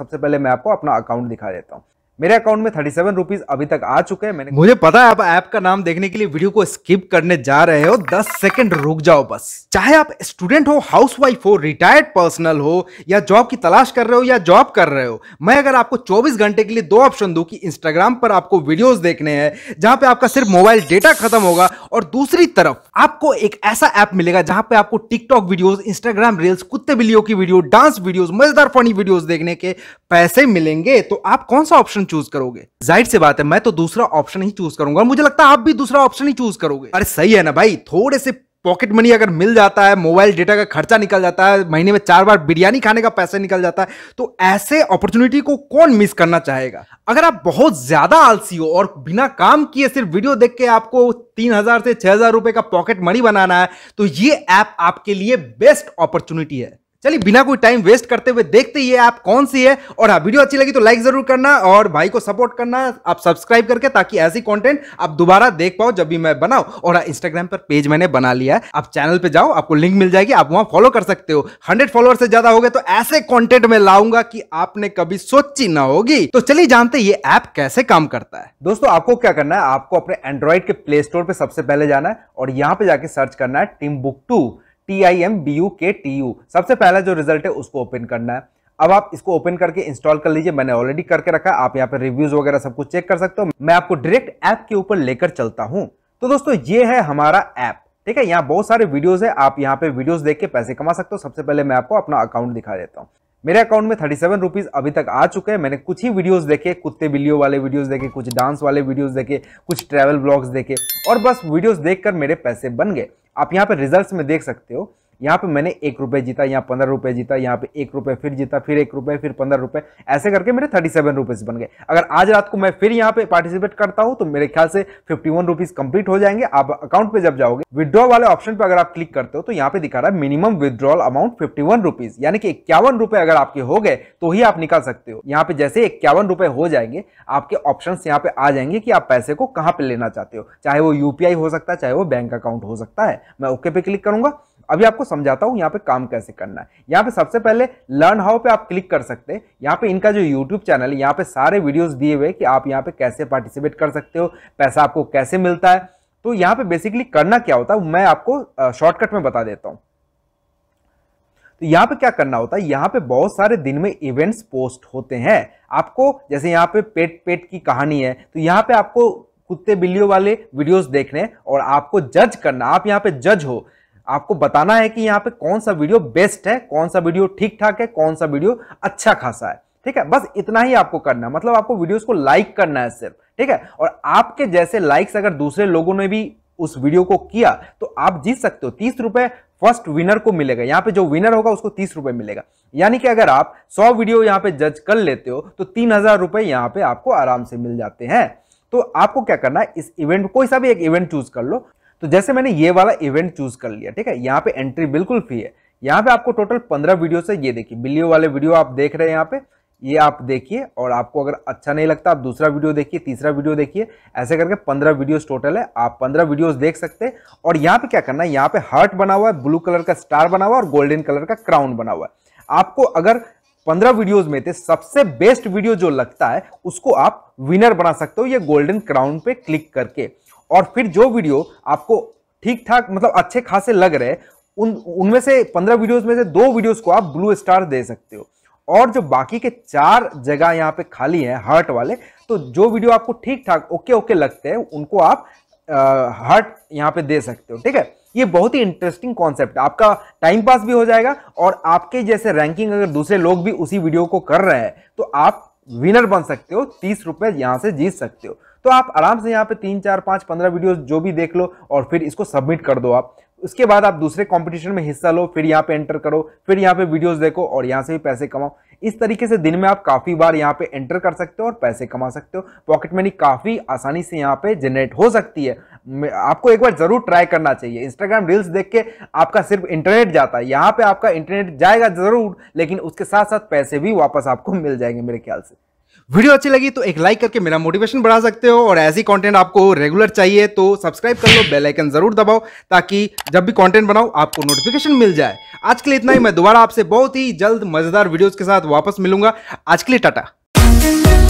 सबसे पहले मैं आपको अपना अकाउंट दिखा देता हूँ मेरे अकाउंट में थर्टी सेवन रुपीज अभी तक आ चुके हैं मैंने मुझे पता है आप ऐप का नाम देखने के लिए वीडियो को स्किप करने जा रहे हो दस सेकंड रुक जाओ बस चाहे आप स्टूडेंट हो हाउसवाइफ हो रिटायर्ड पर्सनल हो या जॉब की तलाश कर रहे हो या जॉब कर रहे हो मैं अगर आपको चौबीस घंटे के लिए दो ऑप्शन दू की इंस्टाग्राम पर आपको वीडियोज देखने हैं जहां पे आपका सिर्फ मोबाइल डेटा खत्म होगा और दूसरी तरफ आपको एक ऐसा ऐप मिलेगा जहां पे आपको टिकटॉक वीडियोस इंस्टाग्राम रील्स कुत्ते बिल्लियों की वीडियो डांस वीडियोस मजेदार फनी वीडियोस देखने के पैसे मिलेंगे तो आप कौन सा ऑप्शन चूज करोगे जाहिर सी बात है मैं तो दूसरा ऑप्शन ही चूज करूंगा मुझे लगता है आप भी दूसरा ऑप्शन ही चूज करोगे अरे सही है ना भाई थोड़े से पॉकेट मनी अगर मिल जाता है मोबाइल डेटा का खर्चा निकल जाता है महीने में चार बार बिरयानी खाने का पैसा निकल जाता है तो ऐसे अपॉर्चुनिटी को कौन मिस करना चाहेगा अगर आप बहुत ज्यादा आलसी हो और बिना काम किए सिर्फ वीडियो देख के आपको तीन हजार से छह हजार रुपए का पॉकेट मनी बनाना है तो ये ऐप आपके लिए बेस्ट अपॉर्चुनिटी है चलिए बिना कोई टाइम वेस्ट करते हुए देखते ही ऐप कौन सी है और हाँ वीडियो अच्छी लगी तो लाइक जरूर करना और भाई को सपोर्ट करना आप सब्सक्राइब करके ताकि ऐसी कंटेंट आप दोबारा देख पाओ जब भी मैं बनाऊ और हाँ इंस्टाग्राम पर पेज मैंने बना लिया है आप चैनल पे जाओ आपको लिंक मिल जाएगी आप वहां फॉलो कर सकते हो हंड्रेड फॉलोअर से ज्यादा हो गए तो ऐसे कॉन्टेंट में लाऊंगा कि आपने कभी सोची ना होगी तो चलिए जानते ये ऐप कैसे काम करता है दोस्तों आपको क्या करना है आपको अपने एंड्रॉइड के प्ले स्टोर पर सबसे पहले जाना है और यहाँ पे जाके सर्च करना है Timbuktu T I M B U K T U सबसे पहला जो रिजल्ट है उसको ओपन करना है अब आप इसको ओपन करके इंस्टॉल कर लीजिए मैंने ऑलरेडी करके रखा आप यहाँ पे रिव्यूज वगैरह सब कुछ चेक कर सकते हो मैं आपको डायरेक्ट ऐप के ऊपर लेकर चलता हूँ तो दोस्तों ये है हमारा ऐप ठीक है यहाँ बहुत सारे वीडियोस है आप यहाँ पे वीडियोस देख के पैसे कमा सकते हो सबसे पहले मैं आपको अपना अकाउंट दिखा देता हूँ मेरे अकाउंट में थर्टी सेवन रुपीज अभी तक आ चुके हैं मैंने कुछ ही वीडियोस देखे कुत्ते बिल्लियों वाले वीडियोस देखे कुछ डांस वाले वीडियोस देखे कुछ ट्रैवल ब्लॉग्स देखे और बस वीडियोस देखकर मेरे पैसे बन गए आप यहाँ पर रिजल्ट में देख सकते हो यहाँ पे मैंने एक रुपये जीता यहाँ पंद्रह रुपये जीता यहाँ पे एक रुपये फिर जीता फिर एक रुपये फिर पंद्रह रुपये ऐसे करके मेरे थर्टी सेवन रुपीज़ बन गए अगर आज रात को मैं फिर यहाँ पे पार्टिसिपेट करता हूँ तो मेरे ख्याल से फिफ्टी वन रुपीज़ कंप्लीट हो जाएंगे आप अकाउंट पे जब जाओगे विद्रॉ वाले ऑप्शन पर अगर आप क्लिक करते हो तो यहाँ पे दिखा रहा है minimum withdrawal amount fifty one rupees यानी कि इक्यावन रुपये अगर आपके हो गए तो ही आप निकाल सकते हो यहाँ पे जैसे इक्यावन रुपये हो जाएंगे आपके ऑप्शन यहाँ पे आ जाएंगे कि आप पैसे को कहाँ पे लेना चाहते हो चाहे वो यूपीआई हो सकता है चाहे वो बैंक अकाउंट हो सकता है मैं ओके पे क्लिक करूंगा अभी आपको समझाता हूँ यहाँ पे काम कैसे करना है यहाँ पे सबसे पहले लर्न हाउ पे आप क्लिक कर सकते हैं यहाँ पे इनका जो यूट्यूब चैनल है यहाँ पे सारे वीडियोस दिए हुए कि आप यहाँ पे कैसे पार्टिसिपेट कर सकते हो पैसा आपको कैसे मिलता है तो यहाँ पे बेसिकली करना क्या होता है मैं आपको शॉर्टकट में बता देता हूँ तो यहाँ पे क्या करना होता है यहाँ पे बहुत सारे दिन में इवेंट्स पोस्ट होते हैं आपको जैसे यहाँ पे पेट पेट की कहानी है तो यहाँ पे आपको कुत्ते बिल्लियों वाले वीडियोस देखने और आपको जज करना आप यहाँ पे जज हो आपको बताना है कि यहाँ पे कौन सा वीडियो बेस्ट है कौन सा वीडियो ठीक ठाक है कौन सा वीडियो अच्छा खासा है ठीक है बस इतना ही आपको करना है मतलब आपको वीडियोस को लाइक करना है सिर्फ ठीक है और आपके जैसे लाइक्स अगर दूसरे लोगों ने भी उस वीडियो को किया तो आप जीत सकते हो तीस रुपए फर्स्ट विनर को मिलेगा यहाँ पे जो विनर होगा उसको तीस रुपए मिलेगा यानी कि अगर आप सौ वीडियो यहाँ पे जज कर लेते हो तो तीन हजार रुपए यहाँ पे आपको आराम से मिल जाते हैं तो आपको क्या करना है इस इवेंट कोई सा भी एक इवेंट चूज कर लो तो जैसे मैंने ये वाला इवेंट चूज कर लिया ठीक है यहाँ पे एंट्री बिल्कुल फ्री है यहाँ पे आपको टोटल पंद्रह वीडियो से ये देखिए बिल्ली वाले वीडियो आप देख रहे हैं यहाँ पे ये आप देखिए और आपको अगर अच्छा नहीं लगता आप दूसरा वीडियो देखिए तीसरा वीडियो देखिए ऐसे करके पंद्रह वीडियोस टोटल है आप पंद्रह वीडियोस देख सकते हैं और यहाँ पे क्या करना है यहाँ पे हार्ट बना हुआ है ब्लू कलर का स्टार बना हुआ है और गोल्डन कलर का क्राउन बना हुआ है आपको अगर पंद्रह वीडियोज में थे सबसे बेस्ट वीडियो जो लगता है उसको आप विनर बना सकते हो ये गोल्डन क्राउन पे क्लिक करके और फिर जो वीडियो आपको ठीक ठाक मतलब अच्छे खासे लग रहे उन उनमें से पंद्रह वीडियोस में से दो वीडियोस को आप ब्लू स्टार दे सकते हो और जो बाकी के चार जगह यहाँ पे खाली हैं हार्ट वाले तो जो वीडियो आपको ठीक ठाक ओके ओके लगते हैं उनको आप हार्ट यहाँ पे दे सकते हो ठीक है ये बहुत ही इंटरेस्टिंग कॉन्सेप्ट है आपका टाइम पास भी हो जाएगा और आपके जैसे रैंकिंग अगर दूसरे लोग भी उसी वीडियो को कर रहे हैं तो आप विनर बन सकते हो तीस रुपये यहाँ से जीत सकते हो तो आप आराम से यहाँ पे तीन चार पाँच पंद्रह वीडियो जो भी देख लो और फिर इसको सबमिट कर दो आप उसके बाद आप दूसरे कंपटीशन में हिस्सा लो फिर यहाँ पे एंटर करो फिर यहाँ पे वीडियोस देखो और यहाँ से भी पैसे कमाओ इस तरीके से दिन में आप काफ़ी बार यहाँ पे एंटर कर सकते हो और पैसे कमा सकते हो पॉकेट मनी काफ़ी आसानी से यहाँ पे जनरेट हो सकती है आपको एक बार ज़रूर ट्राई करना चाहिए इंस्टाग्राम रील्स देख के आपका सिर्फ इंटरनेट जाता है यहाँ पर आपका इंटरनेट जाएगा ज़रूर लेकिन उसके साथ साथ पैसे भी वापस आपको मिल जाएंगे मेरे ख्याल से वीडियो अच्छी लगी तो एक लाइक करके मेरा मोटिवेशन बढ़ा सकते हो और ऐसी कंटेंट आपको रेगुलर चाहिए तो सब्सक्राइब कर लो बेल आइकन जरूर दबाओ ताकि जब भी कंटेंट बनाओ आपको नोटिफिकेशन मिल जाए आज के लिए इतना ही मैं दोबारा आपसे बहुत ही जल्द मजेदार वीडियोस के साथ वापस मिलूंगा आज के लिए टाटा